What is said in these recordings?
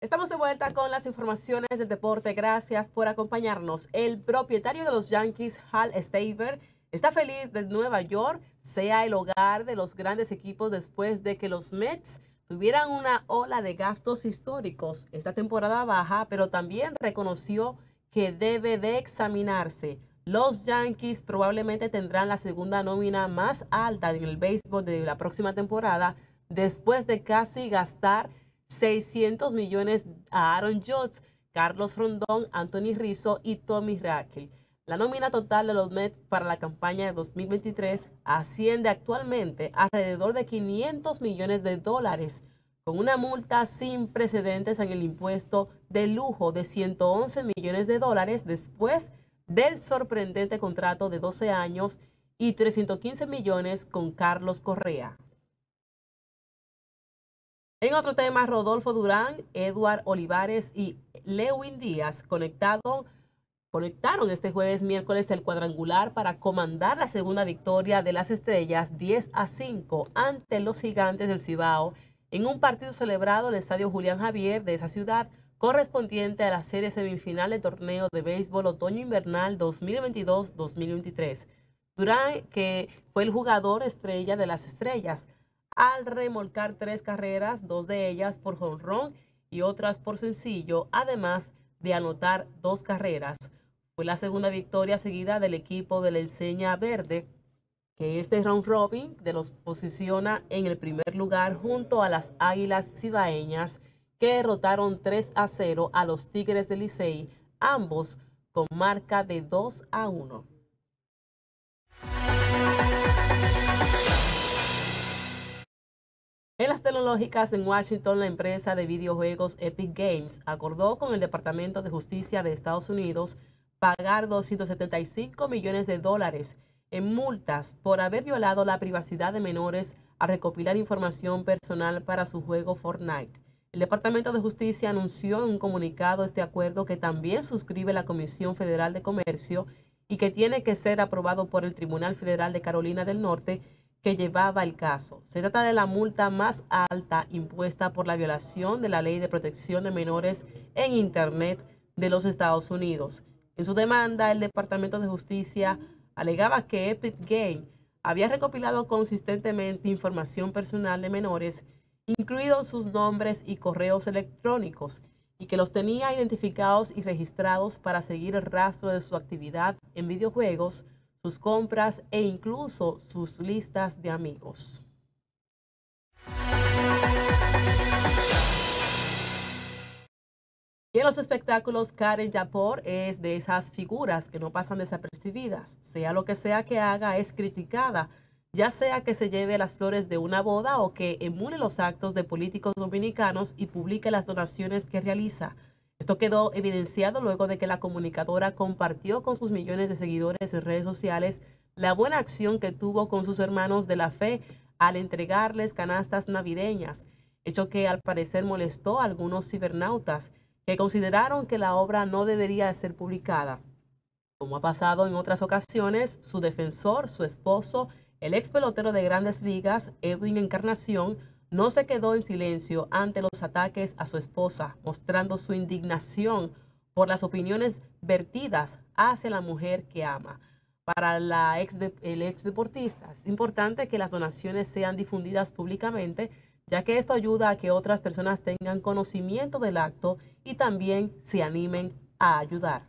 Estamos de vuelta con las informaciones del deporte. Gracias por acompañarnos. El propietario de los Yankees, Hal Staver, está feliz de Nueva York sea el hogar de los grandes equipos después de que los Mets tuvieran una ola de gastos históricos esta temporada baja, pero también reconoció que debe de examinarse. Los Yankees probablemente tendrán la segunda nómina más alta en el béisbol de la próxima temporada después de casi gastar 600 millones a Aaron Judge, Carlos Rondón, Anthony Rizzo y Tommy Raquel, La nómina total de los Mets para la campaña de 2023 asciende actualmente alrededor de 500 millones de dólares, con una multa sin precedentes en el impuesto de lujo de 111 millones de dólares después del sorprendente contrato de 12 años y 315 millones con Carlos Correa. En otro tema, Rodolfo Durán, Eduard Olivares y Lewin Díaz conectaron este jueves miércoles el cuadrangular para comandar la segunda victoria de las estrellas 10 a 5 ante los gigantes del Cibao en un partido celebrado en el Estadio Julián Javier de esa ciudad correspondiente a la serie semifinal del torneo de béisbol otoño-invernal 2022-2023. Durán, que fue el jugador estrella de las estrellas, al remolcar tres carreras, dos de ellas por jonrón y otras por sencillo, además de anotar dos carreras. Fue la segunda victoria seguida del equipo de la Enseña Verde, que este round robin de los posiciona en el primer lugar junto a las Águilas Cibaeñas, que derrotaron 3 a 0 a los Tigres de Licey, ambos con marca de 2 a 1. En las tecnológicas en Washington, la empresa de videojuegos Epic Games acordó con el Departamento de Justicia de Estados Unidos pagar 275 millones de dólares en multas por haber violado la privacidad de menores a recopilar información personal para su juego Fortnite. El Departamento de Justicia anunció en un comunicado este acuerdo que también suscribe la Comisión Federal de Comercio y que tiene que ser aprobado por el Tribunal Federal de Carolina del Norte que llevaba el caso. Se trata de la multa más alta impuesta por la violación de la Ley de Protección de Menores en Internet de los Estados Unidos. En su demanda, el Departamento de Justicia alegaba que Epic Game había recopilado consistentemente información personal de menores, incluidos sus nombres y correos electrónicos, y que los tenía identificados y registrados para seguir el rastro de su actividad en videojuegos, sus compras e incluso sus listas de amigos. Y en los espectáculos, Karen Japor es de esas figuras que no pasan desapercibidas. Sea lo que sea que haga, es criticada, ya sea que se lleve las flores de una boda o que emule los actos de políticos dominicanos y publique las donaciones que realiza. Esto quedó evidenciado luego de que la comunicadora compartió con sus millones de seguidores en redes sociales la buena acción que tuvo con sus hermanos de la fe al entregarles canastas navideñas, hecho que al parecer molestó a algunos cibernautas que consideraron que la obra no debería ser publicada. Como ha pasado en otras ocasiones, su defensor, su esposo, el ex pelotero de grandes ligas, Edwin Encarnación, no se quedó en silencio ante los ataques a su esposa, mostrando su indignación por las opiniones vertidas hacia la mujer que ama. Para el ex deportista es importante que las donaciones sean difundidas públicamente, ya que esto ayuda a que otras personas tengan conocimiento del acto y también se animen a ayudar.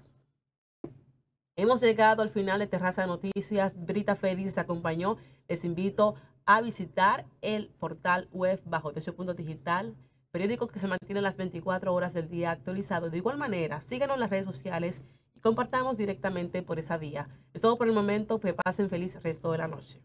Hemos llegado al final de Terraza de Noticias. Brita Félix acompañó. Les invito a visitar el portal web bajo digital, periódico que se mantiene las 24 horas del día actualizado. De igual manera, síganos en las redes sociales y compartamos directamente por esa vía. Es todo por el momento, que pasen feliz resto de la noche.